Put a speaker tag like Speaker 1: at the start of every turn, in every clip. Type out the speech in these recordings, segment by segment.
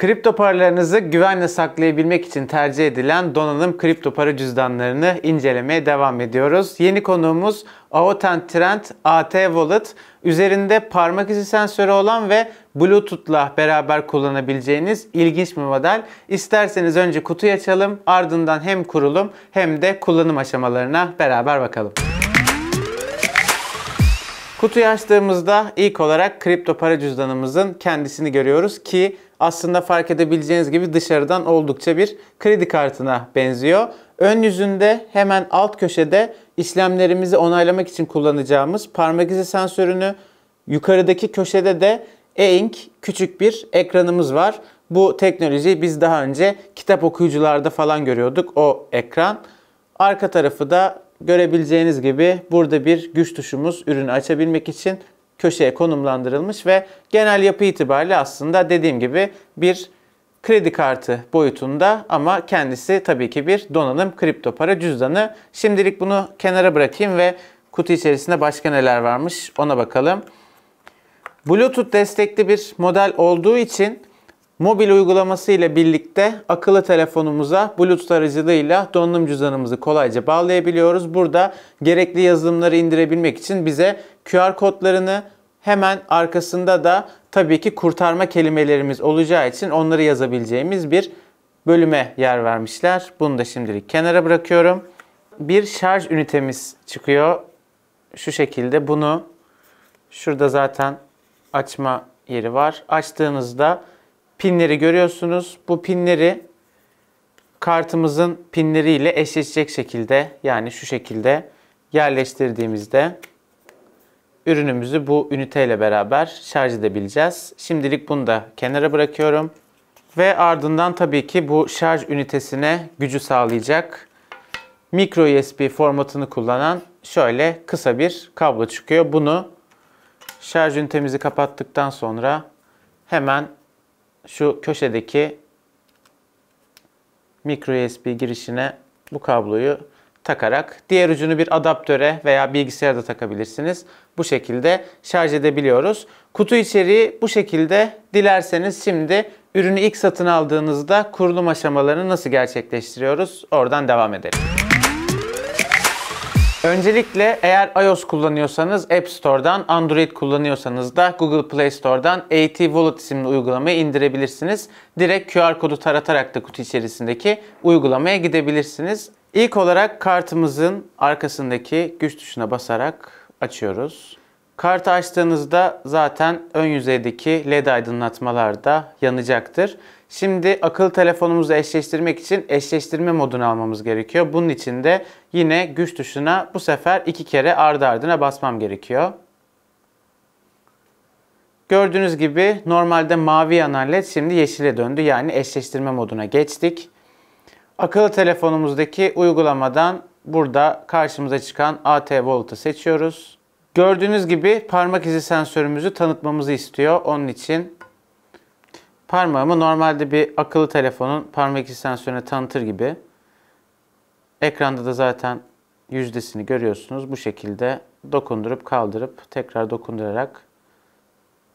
Speaker 1: Kripto paralarınızı güvenle saklayabilmek için tercih edilen donanım kripto para cüzdanlarını incelemeye devam ediyoruz. Yeni konuğumuz Aoten Trend AT Wallet üzerinde parmak izi sensörü olan ve Bluetooth'la beraber kullanabileceğiniz ilginç bir model. İsterseniz önce kutuyu açalım ardından hem kurulum hem de kullanım aşamalarına beraber bakalım. Kutuyu açtığımızda ilk olarak kripto para cüzdanımızın kendisini görüyoruz ki aslında fark edebileceğiniz gibi dışarıdan oldukça bir kredi kartına benziyor. Ön yüzünde hemen alt köşede işlemlerimizi onaylamak için kullanacağımız parmak izi sensörünü yukarıdaki köşede de e-ink küçük bir ekranımız var. Bu teknolojiyi biz daha önce kitap okuyucularda falan görüyorduk o ekran. Arka tarafı da görebileceğiniz gibi burada bir güç tuşumuz ürünü açabilmek için köşeye konumlandırılmış ve genel yapı itibariyle aslında dediğim gibi bir kredi kartı boyutunda ama kendisi tabii ki bir donanım kripto para cüzdanı. Şimdilik bunu kenara bırakayım ve kutu içerisinde başka neler varmış ona bakalım. Bluetooth destekli bir model olduğu için Mobil uygulaması ile birlikte akıllı telefonumuza Bluetooth aracılığıyla donanım cüzdanımızı kolayca bağlayabiliyoruz. Burada gerekli yazılımları indirebilmek için bize QR kodlarını hemen arkasında da tabii ki kurtarma kelimelerimiz olacağı için onları yazabileceğimiz bir bölüme yer vermişler. Bunu da şimdilik kenara bırakıyorum. Bir şarj ünitemiz çıkıyor. Şu şekilde bunu şurada zaten açma yeri var. Açtığınızda pinleri görüyorsunuz. Bu pinleri kartımızın pinleriyle eşleşecek şekilde yani şu şekilde yerleştirdiğimizde ürünümüzü bu üniteyle beraber şarj edebileceğiz. Şimdilik bunu da kenara bırakıyorum. Ve ardından tabii ki bu şarj ünitesine gücü sağlayacak micro USB formatını kullanan şöyle kısa bir kablo çıkıyor. Bunu şarj ünitemizi kapattıktan sonra hemen şu köşedeki micro USB girişine bu kabloyu takarak diğer ucunu bir adaptöre veya bilgisayara da takabilirsiniz. Bu şekilde şarj edebiliyoruz. Kutu içeriği bu şekilde. Dilerseniz şimdi ürünü ilk satın aldığınızda kurulum aşamalarını nasıl gerçekleştiriyoruz oradan devam edelim. Öncelikle eğer iOS kullanıyorsanız App Store'dan, Android kullanıyorsanız da Google Play Store'dan AT Wallet isimli uygulamayı indirebilirsiniz. Direkt QR kodu taratarak da kutu içerisindeki uygulamaya gidebilirsiniz. İlk olarak kartımızın arkasındaki güç tuşuna basarak açıyoruz. Kartı açtığınızda zaten ön yüzeydeki LED aydınlatmalar da yanacaktır. Şimdi akıllı telefonumuzu eşleştirmek için eşleştirme modunu almamız gerekiyor. Bunun için de Yine güç tuşuna bu sefer iki kere ardı ardına basmam gerekiyor. Gördüğünüz gibi normalde mavi yanan led şimdi yeşile döndü. Yani eşleştirme moduna geçtik. Akıllı telefonumuzdaki uygulamadan burada karşımıza çıkan AT Volt'u seçiyoruz. Gördüğünüz gibi parmak izi sensörümüzü tanıtmamızı istiyor. Onun için parmağımı normalde bir akıllı telefonun parmak izi sensörüne tanıtır gibi Ekranda da zaten yüzdesini görüyorsunuz. Bu şekilde dokundurup kaldırıp tekrar dokundurarak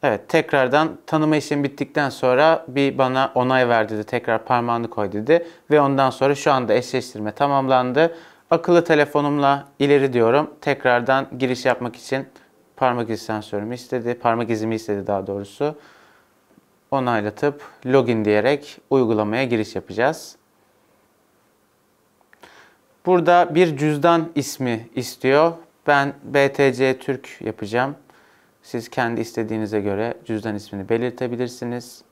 Speaker 1: Evet tekrardan tanıma işlemi bittikten sonra bir bana onay verdi dedi. Tekrar parmağını koy dedi. Ve ondan sonra şu anda eşleştirme tamamlandı. Akıllı telefonumla ileri diyorum. Tekrardan giriş yapmak için parmak izi sensörümü istedi. Parmak izimi istedi daha doğrusu. Onaylatıp login diyerek uygulamaya giriş yapacağız. Burada bir cüzdan ismi istiyor. Ben BTC Türk yapacağım. Siz kendi istediğinize göre cüzdan ismini belirtebilirsiniz.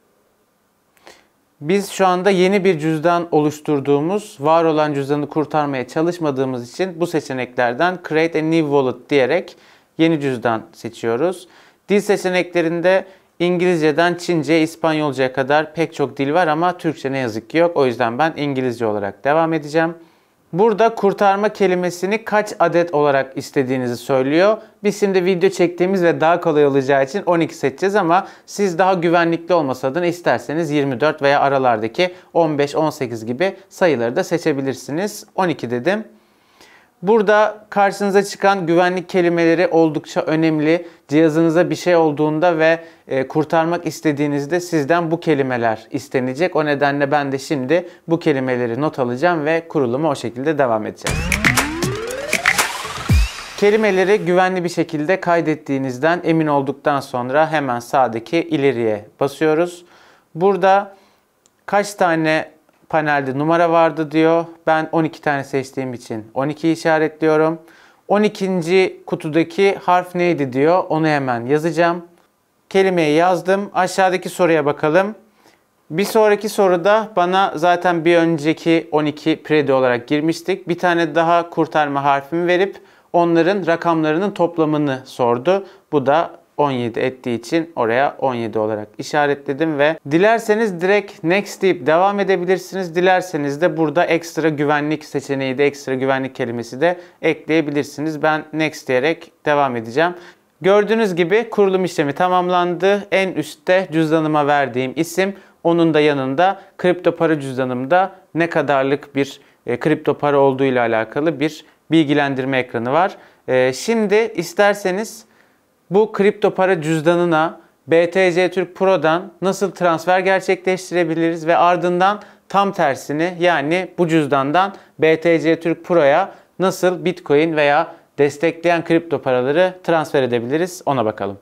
Speaker 1: Biz şu anda yeni bir cüzdan oluşturduğumuz, var olan cüzdanı kurtarmaya çalışmadığımız için bu seçeneklerden Create a New Wallet diyerek yeni cüzdan seçiyoruz. Dil seçeneklerinde İngilizceden Çince, İspanyolcaya kadar pek çok dil var ama Türkçe ne yazık ki yok. O yüzden ben İngilizce olarak devam edeceğim. Burada kurtarma kelimesini kaç adet olarak istediğinizi söylüyor. Biz şimdi video çektiğimiz ve daha kolay olacağı için 12 seçeceğiz ama siz daha güvenlikli olması adına isterseniz 24 veya aralardaki 15-18 gibi sayıları da seçebilirsiniz. 12 dedim. Burada karşınıza çıkan güvenlik kelimeleri oldukça önemli. Cihazınıza bir şey olduğunda ve e, kurtarmak istediğinizde sizden bu kelimeler istenecek. O nedenle ben de şimdi bu kelimeleri not alacağım ve kurulumu o şekilde devam edeceğim. Kelimeleri güvenli bir şekilde kaydettiğinizden emin olduktan sonra hemen sağdaki ileriye basıyoruz. Burada kaç tane panelde numara vardı diyor. Ben 12 tane seçtiğim için 12 işaretliyorum. 12. kutudaki harf neydi diyor. Onu hemen yazacağım. Kelimeyi yazdım. Aşağıdaki soruya bakalım. Bir sonraki soruda bana zaten bir önceki 12 predi olarak girmiştik. Bir tane daha kurtarma harfimi verip onların rakamlarının toplamını sordu. Bu da 17 ettiği için oraya 17 olarak işaretledim ve dilerseniz direkt next deyip devam edebilirsiniz. Dilerseniz de burada ekstra güvenlik seçeneği de ekstra güvenlik kelimesi de ekleyebilirsiniz. Ben next diyerek devam edeceğim. Gördüğünüz gibi kurulum işlemi tamamlandı. En üstte cüzdanıma verdiğim isim onun da yanında kripto para cüzdanımda ne kadarlık bir e, kripto para olduğu ile alakalı bir bilgilendirme ekranı var. E, şimdi isterseniz bu kripto para cüzdanına BTC Türk Pro'dan nasıl transfer gerçekleştirebiliriz ve ardından tam tersini yani bu cüzdandan BTC Türk Pro'ya nasıl Bitcoin veya destekleyen kripto paraları transfer edebiliriz ona bakalım.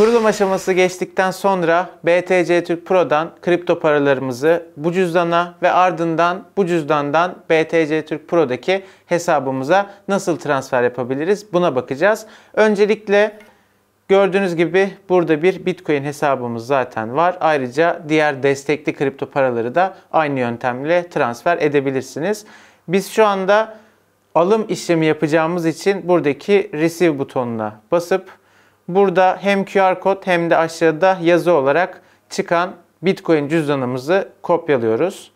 Speaker 1: Kurulum aşaması geçtikten sonra BTC Türk Pro'dan kripto paralarımızı bu cüzdana ve ardından bu cüzdandan BTC Türk Pro'daki hesabımıza nasıl transfer yapabiliriz buna bakacağız. Öncelikle Gördüğünüz gibi burada bir Bitcoin hesabımız zaten var. Ayrıca diğer destekli kripto paraları da aynı yöntemle transfer edebilirsiniz. Biz şu anda alım işlemi yapacağımız için buradaki receive butonuna basıp Burada hem QR kod hem de aşağıda yazı olarak çıkan Bitcoin cüzdanımızı kopyalıyoruz.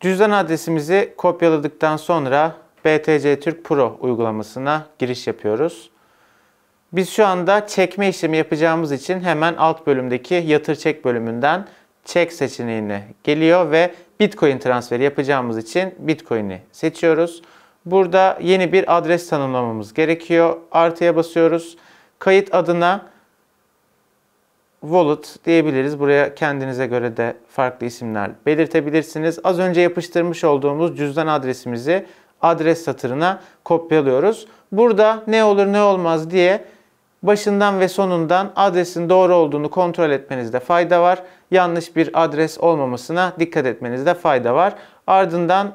Speaker 1: Cüzdan adresimizi kopyaladıktan sonra BTC Türk Pro uygulamasına giriş yapıyoruz. Biz şu anda çekme işlemi yapacağımız için hemen alt bölümdeki yatır çek bölümünden çek seçeneğine geliyor ve Bitcoin transferi yapacağımız için Bitcoin'i seçiyoruz. Burada yeni bir adres tanımlamamız gerekiyor. Artıya basıyoruz. Kayıt adına wallet diyebiliriz. Buraya kendinize göre de farklı isimler belirtebilirsiniz. Az önce yapıştırmış olduğumuz cüzdan adresimizi adres satırına kopyalıyoruz. Burada ne olur ne olmaz diye başından ve sonundan adresin doğru olduğunu kontrol etmenizde fayda var. Yanlış bir adres olmamasına dikkat etmenizde fayda var. Ardından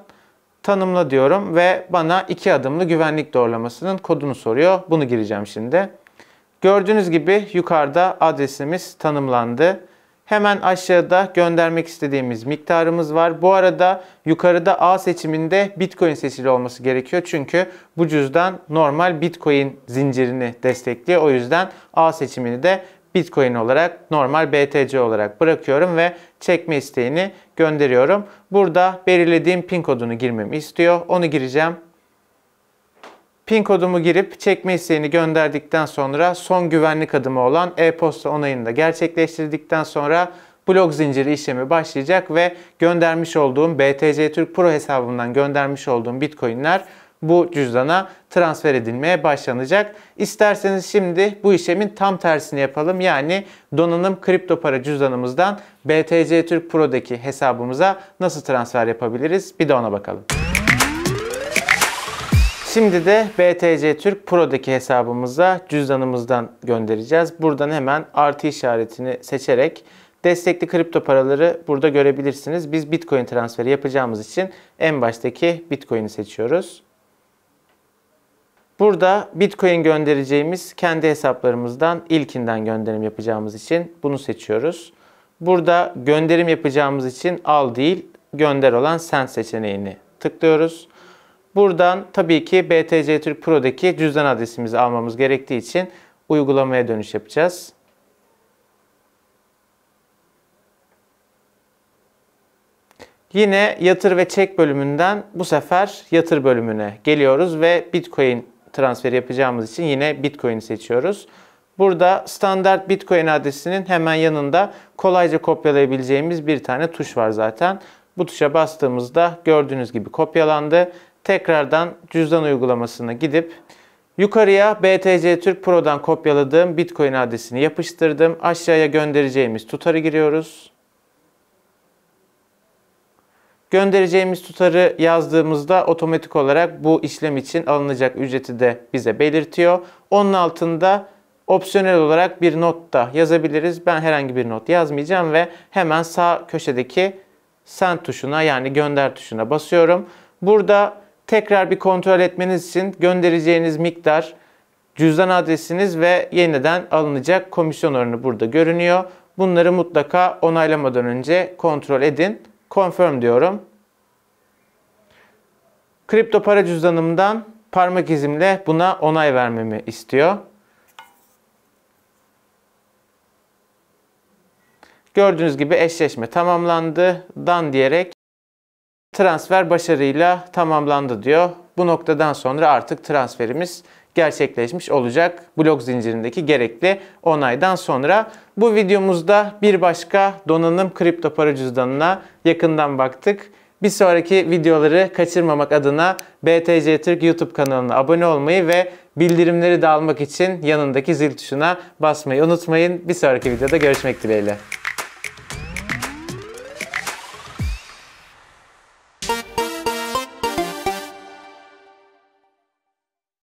Speaker 1: tanımla diyorum ve bana iki adımlı güvenlik doğrulamasının kodunu soruyor. Bunu gireceğim şimdi. Gördüğünüz gibi yukarıda adresimiz tanımlandı. Hemen aşağıda göndermek istediğimiz miktarımız var. Bu arada yukarıda A seçiminde Bitcoin seçili olması gerekiyor. Çünkü bu cüzdan normal Bitcoin zincirini destekliyor. O yüzden A seçimini de Bitcoin olarak normal BTC olarak bırakıyorum ve çekme isteğini gönderiyorum. Burada belirlediğim pin kodunu girmemi istiyor. Onu gireceğim. Pin kodumu girip çekme isteğini gönderdikten sonra son güvenlik adımı olan e-posta onayını da gerçekleştirdikten sonra blok zinciri işlemi başlayacak ve göndermiş olduğum BTC Türk Pro hesabından göndermiş olduğum Bitcoin'ler bu cüzdana transfer edilmeye başlanacak. İsterseniz şimdi bu işlemin tam tersini yapalım. Yani donanım kripto para cüzdanımızdan BTC Türk Pro'daki hesabımıza nasıl transfer yapabiliriz? Bir de ona bakalım. Şimdi de BTC Türk Pro'daki hesabımıza cüzdanımızdan göndereceğiz. Buradan hemen artı işaretini seçerek destekli kripto paraları burada görebilirsiniz. Biz Bitcoin transferi yapacağımız için en baştaki Bitcoin'i seçiyoruz. Burada Bitcoin göndereceğimiz kendi hesaplarımızdan ilkinden gönderim yapacağımız için bunu seçiyoruz. Burada gönderim yapacağımız için al değil gönder olan send seçeneğini tıklıyoruz. Buradan tabii ki BTC Türk Pro'daki cüzdan adresimizi almamız gerektiği için uygulamaya dönüş yapacağız. Yine yatır ve çek bölümünden bu sefer yatır bölümüne geliyoruz ve Bitcoin transferi yapacağımız için yine Bitcoin'i seçiyoruz. Burada standart Bitcoin adresinin hemen yanında kolayca kopyalayabileceğimiz bir tane tuş var zaten. Bu tuşa bastığımızda gördüğünüz gibi kopyalandı tekrardan cüzdan uygulamasına gidip yukarıya BTC Türk Pro'dan kopyaladığım Bitcoin adresini yapıştırdım. Aşağıya göndereceğimiz tutarı giriyoruz. Göndereceğimiz tutarı yazdığımızda otomatik olarak bu işlem için alınacak ücreti de bize belirtiyor. Onun altında opsiyonel olarak bir not da yazabiliriz. Ben herhangi bir not yazmayacağım ve hemen sağ köşedeki send tuşuna yani gönder tuşuna basıyorum. Burada tekrar bir kontrol etmeniz için göndereceğiniz miktar, cüzdan adresiniz ve yeniden alınacak komisyon oranı burada görünüyor. Bunları mutlaka onaylamadan önce kontrol edin. Confirm diyorum. Kripto para cüzdanımdan parmak izimle buna onay vermemi istiyor. Gördüğünüz gibi eşleşme tamamlandı. Dan diyerek transfer başarıyla tamamlandı diyor. Bu noktadan sonra artık transferimiz gerçekleşmiş olacak blok zincirindeki gerekli onaydan sonra. Bu videomuzda bir başka donanım kripto para cüzdanına yakından baktık. Bir sonraki videoları kaçırmamak adına BTC Türk YouTube kanalına abone olmayı ve bildirimleri de almak için yanındaki zil tuşuna basmayı unutmayın. Bir sonraki videoda görüşmek dileğiyle.